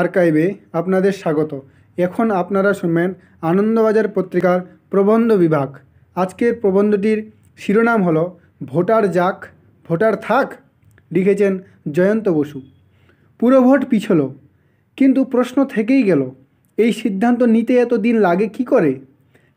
আর্কাইভে আপনাদের স্বাগত এখন আপনারা শুনবেন আনন্দবাজার পত্রিকার প্রবন্ধ বিভাগ আজকের প্রবন্ধটির শিরোনাম হলো ভোটার যাক ভোটার থাক লিখেছেন জয়ন্ত বসু পুরো ভোট পিছল কিন্তু প্রশ্ন থেকেই গেল এই সিদ্ধান্ত নিতে এত দিন লাগে কি করে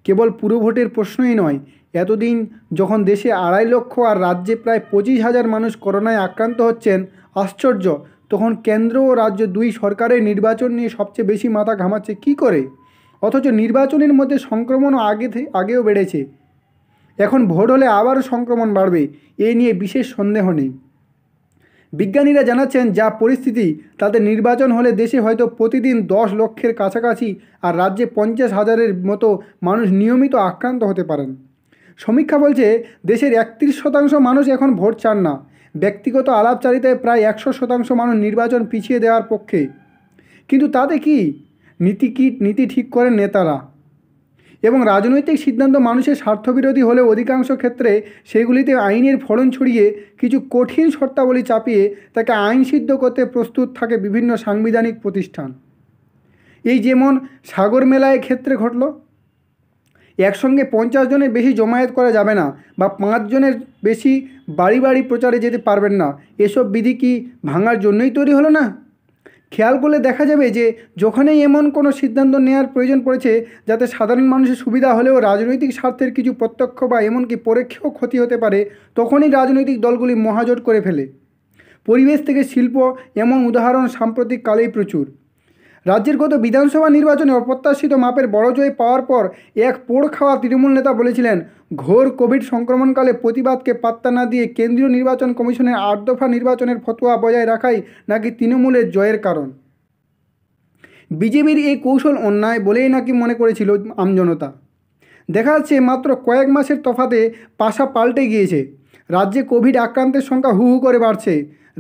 কেবল পুরো ভোটের প্রশ্নই নয় এতদিন যখন দেশে আড়াই লক্ষ আর রাজ্যে প্রায় পঁচিশ হাজার মানুষ করোনায় আক্রান্ত হচ্ছেন আশ্চর্য তখন কেন্দ্র ও রাজ্য দুই সরকারের নির্বাচন নিয়ে সবচেয়ে বেশি মাথা ঘামাচ্ছে কি করে অথচ নির্বাচনের মধ্যে সংক্রমণও আগে আগেও বেড়েছে এখন ভোট হলে আবারও সংক্রমণ বাড়বে এ নিয়ে বিশেষ সন্দেহ নেই বিজ্ঞানীরা জানাচ্ছেন যা পরিস্থিতি তাতে নির্বাচন হলে দেশে হয়তো প্রতিদিন দশ লক্ষের কাছাকাছি আর রাজ্যে পঞ্চাশ হাজারের মতো মানুষ নিয়মিত আক্রান্ত হতে পারেন সমীক্ষা বলছে দেশের একত্রিশ শতাংশ মানুষ এখন ভোট চান না ব্যক্তিগত আলাপচারিতায় প্রায় একশো শতাংশ মানুষ নির্বাচন পিছিয়ে দেওয়ার পক্ষে কিন্তু তাতে কি নীতি কি নীতি ঠিক করেন নেতারা এবং রাজনৈতিক সিদ্ধান্ত মানুষের স্বার্থবিরোধী হলে অধিকাংশ ক্ষেত্রে সেগুলিতে আইনের ফলন ছড়িয়ে কিছু কঠিন শর্তাবলী চাপিয়ে তাকে আইন সিদ্ধ করতে প্রস্তুত থাকে বিভিন্ন সাংবিধানিক প্রতিষ্ঠান এই যেমন সাগর মেলায় ক্ষেত্রে ঘটল একসঙ্গে পঞ্চাশ জনের বেশি জমায়েত করা যাবে না বা পাঁচজনের বেশি বাড়ি বাড়ি প্রচারে যেতে পারবেন না এসব বিধি কি ভাঙার জন্যই তৈরি হলো না খেয়াল করলে দেখা যাবে যে যখনই এমন কোনো সিদ্ধান্ত নেওয়ার প্রয়োজন পড়েছে যাতে সাধারণ মানুষের সুবিধা হলেও রাজনৈতিক স্বার্থের কিছু প্রত্যক্ষ বা এমনকি পরীক্ষেও ক্ষতি হতে পারে তখনই রাজনৈতিক দলগুলি মহাজোট করে ফেলে পরিবেশ থেকে শিল্প এমন উদাহরণ সাম্প্রতিককালেই প্রচুর রাজ্যের গত বিধানসভা নির্বাচনে অপ্রত্যাশিত মাপের বড় জয় পাওয়ার পর এক পোড় খাওয়া তৃণমূল নেতা বলেছিলেন ঘোর কোভিড সংক্রমণকালে প্রতিবাদকে পাত্তা না দিয়ে কেন্দ্রীয় নির্বাচন কমিশনের আট দফা নির্বাচনের ফতোয়া বজায় রাখাই নাকি তৃণমূলের জয়ের কারণ বিজেপির এই কৌশল অন্যায় বলেই নাকি মনে করেছিল আমজনতা দেখা যাচ্ছে মাত্র কয়েক মাসের তফাতে পাশা পাল্টে গিয়েছে রাজ্যে কোভিড আক্রান্তের সংখ্যা হু হু করে বাড়ছে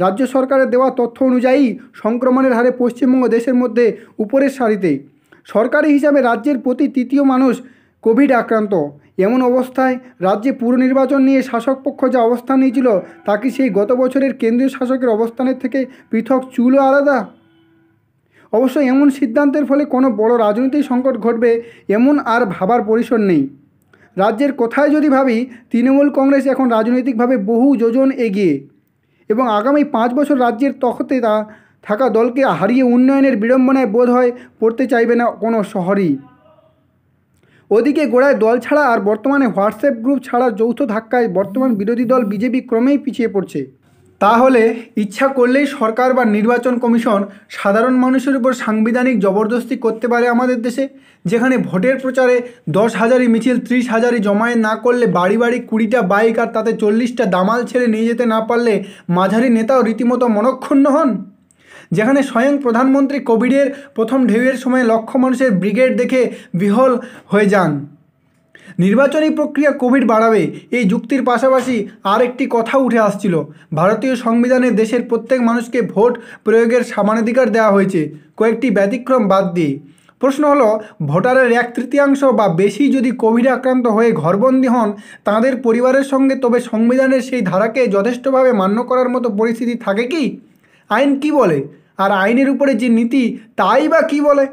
রাজ্য সরকারের দেওয়া তথ্য অনুযায়ী সংক্রমণের হারে পশ্চিমবঙ্গ দেশের মধ্যে উপরের সারিতে সরকারি হিসাবে রাজ্যের প্রতি তৃতীয় মানুষ কোভিড আক্রান্ত এমন অবস্থায় রাজ্যে পুরনির্বাচন নিয়ে শাসক পক্ষ যা অবস্থান নিয়েছিল তা কি সেই গত বছরের কেন্দ্রীয় শাসকের অবস্থানের থেকে পৃথক চুলও আলাদা অবশ্য এমন সিদ্ধান্তের ফলে কোনো বড় রাজনৈতিক সংকট ঘটবে এমন আর ভাবার পরিসর নেই রাজ্যের কোথায় যদি ভাবি তৃণমূল কংগ্রেস এখন রাজনৈতিকভাবে বহু যোজন এগিয়ে এবং আগামী পাঁচ বছর রাজ্যের তখতে তা থাকা দলকে হারিয়ে উন্নয়নের বিড়ম্বনায় বোধ হয় পড়তে চাইবে না কোনো শহরই ওদিকে গোড়ায় দল ছাড়া আর বর্তমানে হোয়াটসঅ্যাপ গ্রুপ ছাড়া যৌথ ধাক্কায় বর্তমান বিরোধী দল বিজেপি ক্রমেই পিছিয়ে পড়ছে তাহলে ইচ্ছা করলেই সরকার বা নির্বাচন কমিশন সাধারণ মানুষের উপর সাংবিধানিক জবরদস্তি করতে পারে আমাদের দেশে যেখানে ভোটের প্রচারে দশ হাজারই মিছিল ত্রিশ হাজারই জমায়েত না করলে বাড়ি বাড়ি কুড়িটা বাইক আর তাতে চল্লিশটা দামাল ছেড়ে নিয়ে যেতে না পারলে মাঝারি নেতাও রীতিমতো মনক্ষুণ্ণ হন যেখানে স্বয়ং প্রধানমন্ত্রী কোভিডের প্রথম ঢেউয়ের সময় লক্ষ মানুষের ব্রিগেড দেখে বিহল হয়ে যান নির্বাচনী প্রক্রিয়া কোভিড বাড়াবে এই যুক্তির পাশাপাশি আর একটি কথা উঠে আসছিল ভারতীয় সংবিধানে দেশের প্রত্যেক মানুষকে ভোট প্রয়োগের সমানাধিকার দেওয়া হয়েছে কয়েকটি ব্যতিক্রম বাদ দিয়ে প্রশ্ন হলো ভোটারের এক তৃতীয়াংশ বা বেশি যদি কোভিড আক্রান্ত হয়ে ঘরবন্দি হন তাদের পরিবারের সঙ্গে তবে সংবিধানের সেই ধারাকে যথেষ্টভাবে মান্য করার মতো পরিস্থিতি থাকে কি আইন কি বলে আর আইনের উপরে যে নীতি তাই বা কি বলে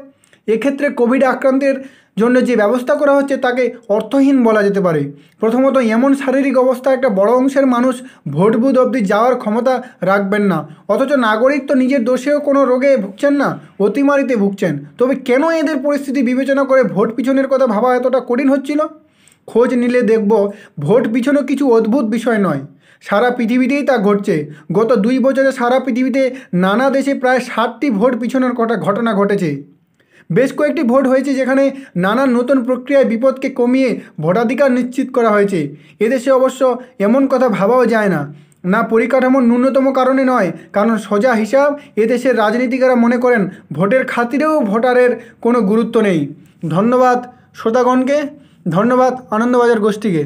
এক্ষেত্রে কোভিড আক্রান্তের জন্য যে ব্যবস্থা করা হচ্ছে তাকে অর্থহীন বলা যেতে পারে প্রথমত এমন শারীরিক অবস্থা একটা বড় অংশের মানুষ ভোট অবধি যাওয়ার ক্ষমতা রাখবেন না অথচ নাগরিক তো নিজের দোষেও কোনো রোগে ভুগছেন না অতিমারিতে ভুগছেন তবে কেন এদের পরিস্থিতি বিবেচনা করে ভোট পিছনের কথা ভাবা এতটা কঠিন হচ্ছিল খোঁজ নিলে দেখব ভোট পিছনে কিছু অদ্ভুত বিষয় নয় সারা পৃথিবীতেই তা ঘটছে গত দুই বছরে সারা পৃথিবীতে নানা দেশে প্রায় ষাটটি ভোট পিছনের ঘটনা ঘটেছে বেশ কয়েকটি ভোট হয়েছে যেখানে নানান নতুন প্রক্রিয়ায় বিপদকে কমিয়ে ভোটাধিকার নিশ্চিত করা হয়েছে এদেশে অবশ্য এমন কথা ভাবাও যায় না না পরিকাঠামো ন্যূনতম কারণে নয় কারণ সোজা হিসাব এদেশের রাজনীতিকেরা মনে করেন ভোটের খাতিরেও ভোটারের কোনো গুরুত্ব নেই ধন্যবাদ শ্রোতাগণকে ধন্যবাদ আনন্দবাজার গোষ্ঠীকে